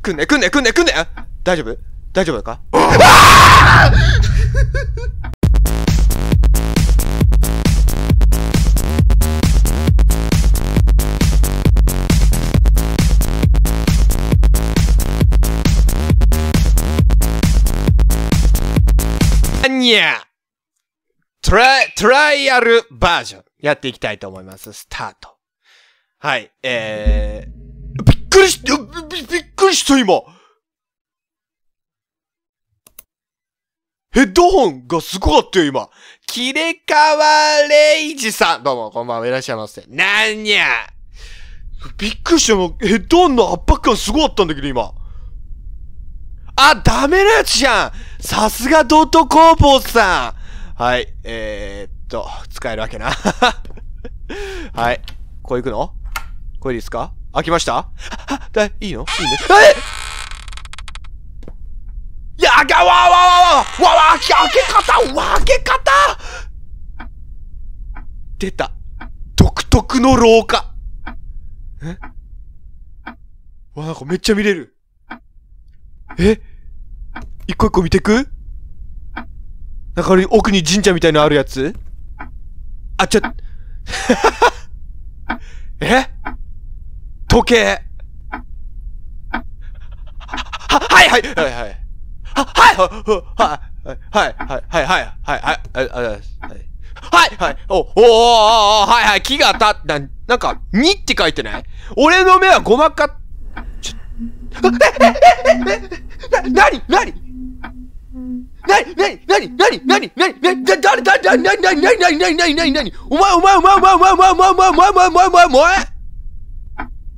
くんねくんねくんねくんね大丈夫大丈夫かにゃトライ、トライアルバージョンやっていきたいと思います。スタート。はい、えー、くりし、び、びっくりした今ヘッドホンがすごかったよ、今。切れ替われいじさん。どうも、こんばんは、いらっしゃいませ。なんにゃびっくりしたよ、ヘッドホンの圧迫感すごかったんだけど、今。あ、ダメなやつじゃんさすがドット工房さんはい、えー、っと、使えるわけな。はい。こう行くのこれですか開きましたあ、だ、いいのいいね。えや、あわわわわわわわ開け方わ開け方出た。独特の廊下。えわ、なんかめっちゃ見れる。え一個一個見てくなんか奥に神社みたいなのあるやつあ、ちょ、え時計は、はいはいはいはい。は、はいはいはいはいはいはいはいはいはいはいはいはいお、おおおはいはい木がた、な、なんか、にって書いてない俺の目はごまか、ちょ、え、え、え、え、な、なになになになになになになになになにだ、だ、だ、だ、なになになになになになになにお前お前お前お前お前お前お前お前お前お前お前お前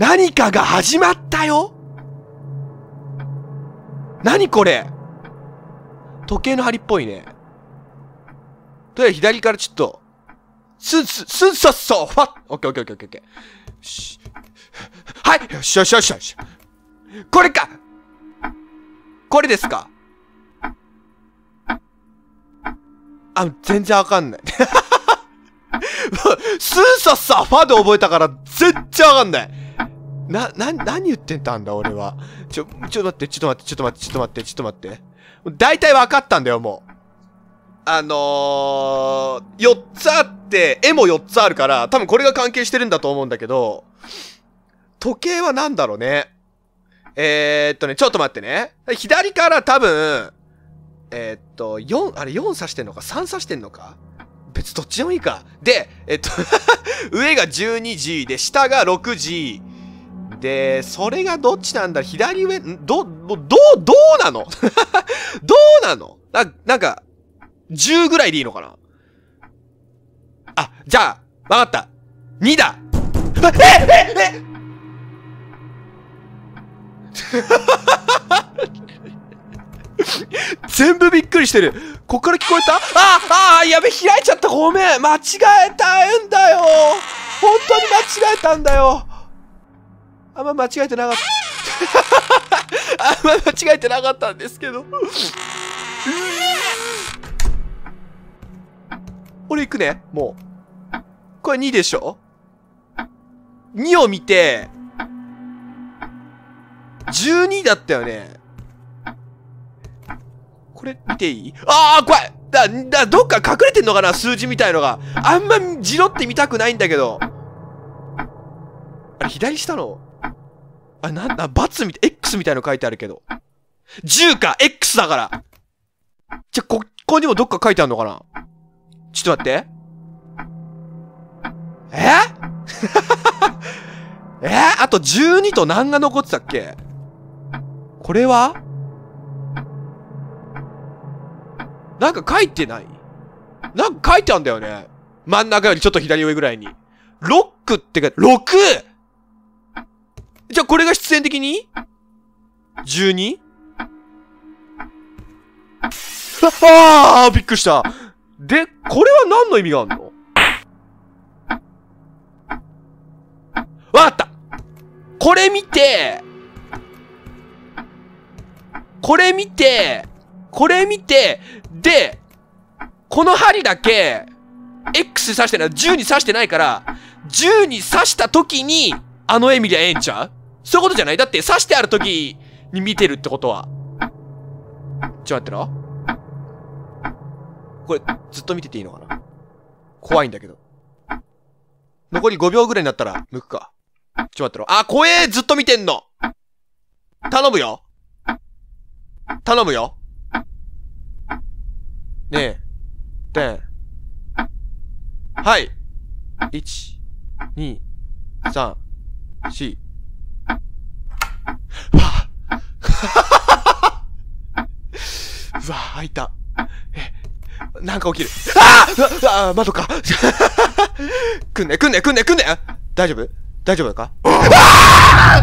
何かが始まったよ何これ時計の針っぽいね。とりあえず左からちょっと、すんす、すんさっさファッオッケーオッケーオッケーオッケー。し、はいよしよしよしよし。これかこれですかあ、全然わかんない。すんさっさファで覚えたから、全然わかんない。な、な、何言ってたんだ、俺は。ちょ、ちょっと待って、ちょっと待って、ちょっと待って、ちょっと待って、ちょっと待って。大体分かったんだよ、もう。あのー、4つあって、絵も4つあるから、多分これが関係してるんだと思うんだけど、時計は何だろうね。えー、っとね、ちょっと待ってね。左から多分、えー、っと、4、あれ4刺してんのか ?3 刺してんのか別どっちでもいいか。で、えっと 上が12時で、下が6時、で、それがどっちなんだ左上、ど、ど、どう、どうなの どうなのな、なんか、10ぐらいでいいのかなあ、じゃあ、わかった。2だえええ 全部びっくりしてる。こっから聞こえたああやべ、開いちゃった。ごめん。間違えたんだよ。本当に間違えたんだよ。あんま間違えてなかったあんま間違えてなかったんですけど俺行くね、もう。これ2でしょ ?2 を見て、12だったよね。これ見ていいああ、怖いだ、だ、どっか隠れてんのかな数字みたいのが。あんまじろって見たくないんだけど。あれ、左下のあ、なんだ、ツみたい、X みたいの書いてあるけど。10か !X だからじゃ、ここにもどっか書いてあるのかなちょっと待って。え えあと12と何が残ってたっけこれはなんか書いてないなんか書いてあんだよね。真ん中よりちょっと左上ぐらいに。ロックってか、6! じゃあこれが必然的に ?12? ああびっくりした。で、これは何の意味があるのわかったこれ見て、これ見て、これ見て、で、この針だけ、X 刺してない、10に刺してないから、10に刺した時に、あのエミリアええんちゃうそういうことじゃないだって刺してある時に見てるってことは。ちょ待ってな。これ、ずっと見てていいのかな怖いんだけど。残り5秒ぐらいになったら、向くか。ちょ待ってろ。あ、怖えずっと見てんの頼むよ頼むよねえ。でん。はい。1、2、3、4、うわぁ、開いた。え、なんか起きる。あああ窓か。く んね、くんね、くんね、くんね大丈夫大丈夫かああ